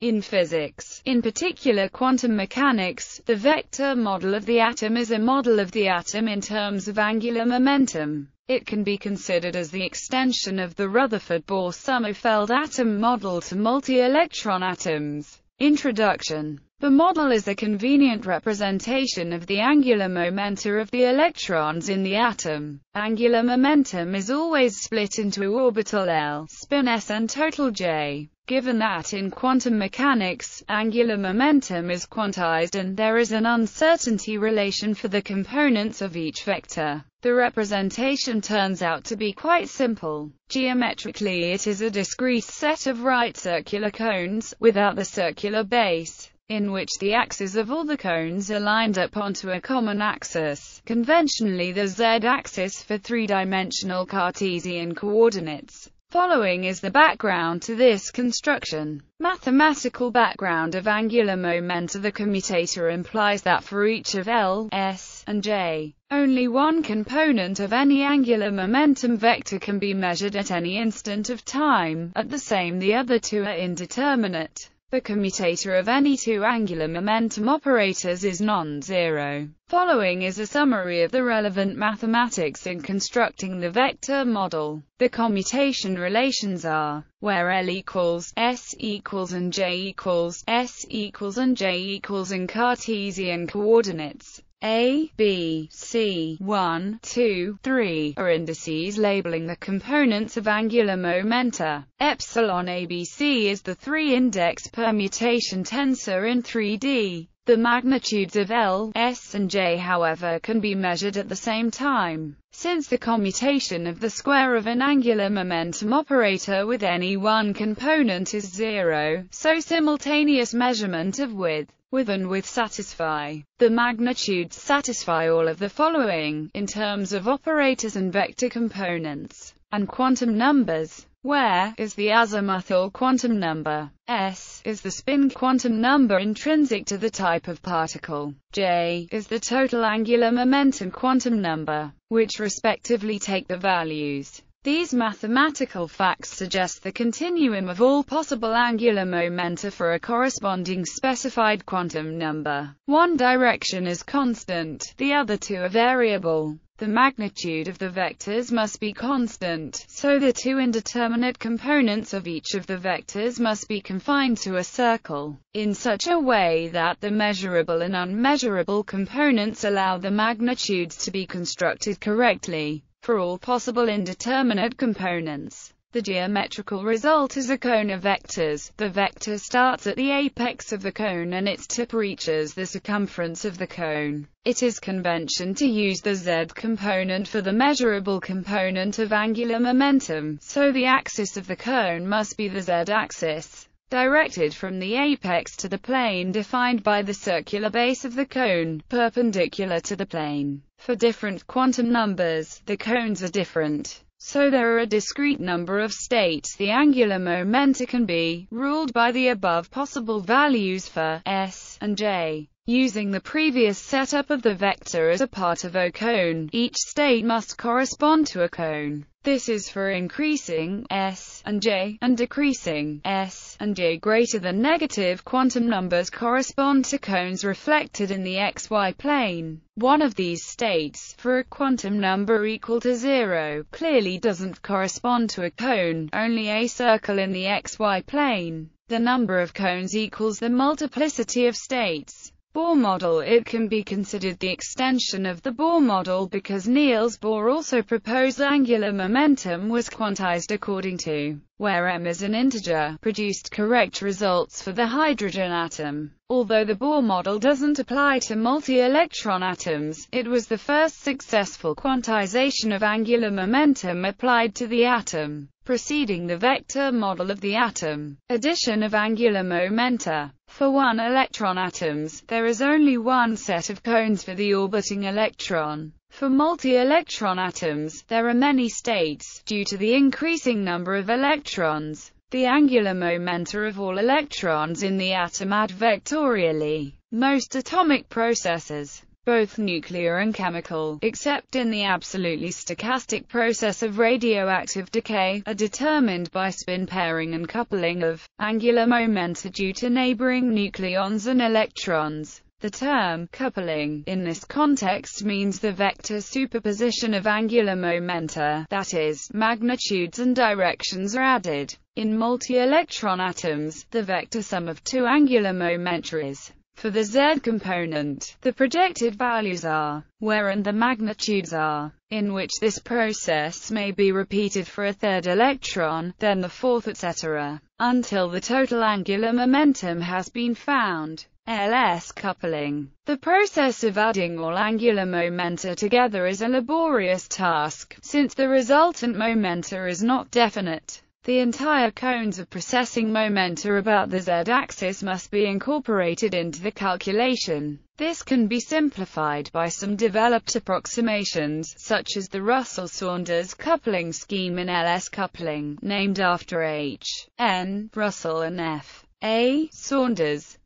In physics, in particular quantum mechanics, the vector model of the atom is a model of the atom in terms of angular momentum. It can be considered as the extension of the Rutherford-Bohr Sommerfeld atom model to multi-electron atoms. Introduction The model is a convenient representation of the angular momenta of the electrons in the atom. Angular momentum is always split into orbital L, spin S and total J given that in quantum mechanics, angular momentum is quantized and there is an uncertainty relation for the components of each vector. The representation turns out to be quite simple. Geometrically it is a discrete set of right circular cones, without the circular base in which the axes of all the cones are lined up onto a common axis, conventionally the z-axis for three-dimensional Cartesian coordinates. Following is the background to this construction. Mathematical background of angular moment of the commutator implies that for each of L, S, and J, only one component of any angular momentum vector can be measured at any instant of time, at the same the other two are indeterminate. The commutator of any two angular momentum operators is non-zero. Following is a summary of the relevant mathematics in constructing the vector model. The commutation relations are, where L equals, S equals and J equals, S equals and J equals in Cartesian coordinates, a, B, C, 1, 2, 3, are indices labeling the components of angular momenta. Epsilon ABC is the three-index permutation tensor in 3D. The magnitudes of L, S and J however can be measured at the same time, since the commutation of the square of an angular momentum operator with any one component is zero, so simultaneous measurement of with with and with satisfy. The magnitudes satisfy all of the following, in terms of operators and vector components, and quantum numbers, where is the azimuthal quantum number, s is the spin quantum number intrinsic to the type of particle, j is the total angular momentum quantum number, which respectively take the values these mathematical facts suggest the continuum of all possible angular momenta for a corresponding specified quantum number. One direction is constant, the other two are variable. The magnitude of the vectors must be constant, so the two indeterminate components of each of the vectors must be confined to a circle, in such a way that the measurable and unmeasurable components allow the magnitudes to be constructed correctly. For all possible indeterminate components, the geometrical result is a cone of vectors. The vector starts at the apex of the cone and its tip reaches the circumference of the cone. It is convention to use the z component for the measurable component of angular momentum, so the axis of the cone must be the z-axis directed from the apex to the plane defined by the circular base of the cone, perpendicular to the plane. For different quantum numbers, the cones are different. So there are a discrete number of states the angular momenta can be, ruled by the above possible values for s and j. Using the previous setup of the vector as a part of a cone, each state must correspond to a cone. This is for increasing S and J, and decreasing S and J greater than negative quantum numbers correspond to cones reflected in the xy plane. One of these states, for a quantum number equal to zero, clearly doesn't correspond to a cone, only a circle in the xy plane. The number of cones equals the multiplicity of states. Bohr model it can be considered the extension of the Bohr model because Niels Bohr also proposed angular momentum was quantized according to where m is an integer, produced correct results for the hydrogen atom. Although the Bohr model doesn't apply to multi-electron atoms, it was the first successful quantization of angular momentum applied to the atom, preceding the vector model of the atom. Addition of angular momenta for one electron atoms, there is only one set of cones for the orbiting electron. For multi-electron atoms, there are many states, due to the increasing number of electrons. The angular momenta of all electrons in the atom add vectorially. Most atomic processes both nuclear and chemical, except in the absolutely stochastic process of radioactive decay, are determined by spin pairing and coupling of angular momenta due to neighboring nucleons and electrons. The term coupling in this context means the vector superposition of angular momenta, that is, magnitudes and directions are added. In multi-electron atoms, the vector sum of two angular momenta is for the Z component, the projected values are where and the magnitudes are in which this process may be repeated for a third electron, then the fourth etc., until the total angular momentum has been found. LS coupling. The process of adding all angular momenta together is a laborious task, since the resultant momenta is not definite. The entire cones of processing moment are about the z-axis must be incorporated into the calculation. This can be simplified by some developed approximations, such as the Russell-Saunders coupling scheme in LS coupling, named after H. N. Russell and F. A. Saunders.